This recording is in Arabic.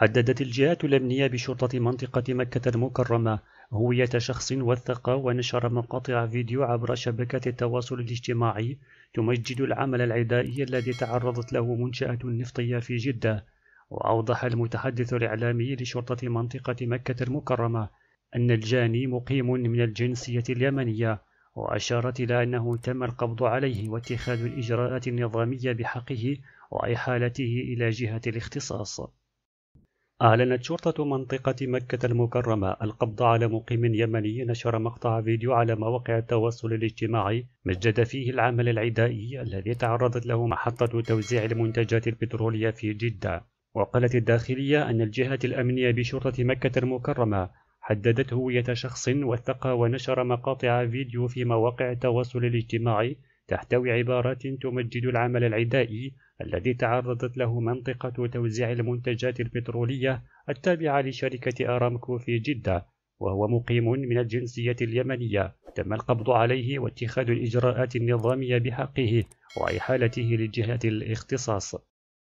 حددت الجهات الأمنية بشرطة منطقة مكة المكرمة هوية شخص وثق ونشر مقاطع فيديو عبر شبكة التواصل الاجتماعي تمجد العمل العدائي الذي تعرضت له منشأة نفطية في جدة وأوضح المتحدث الإعلامي لشرطة منطقة مكة المكرمة أن الجاني مقيم من الجنسية اليمنية وأشارت إلى أنه تم القبض عليه واتخاذ الإجراءات النظامية بحقه وإحالته إلى جهة الاختصاص أعلنت شرطة منطقة مكة المكرمة القبض على مقيم يمني نشر مقطع فيديو على مواقع التواصل الاجتماعي مجد فيه العمل العدائي الذي تعرضت له محطة توزيع المنتجات البترولية في جدة وقالت الداخلية أن الجهة الأمنية بشرطة مكة المكرمة حددت هوية شخص وثق ونشر مقاطع فيديو في مواقع التواصل الاجتماعي تحتوي عبارات تمجد العمل العدائي الذي تعرضت له منطقة توزيع المنتجات البترولية التابعة لشركة أرامكو في جدة وهو مقيم من الجنسية اليمنية تم القبض عليه واتخاذ الإجراءات النظامية بحقه وإحالته لجهة الاختصاص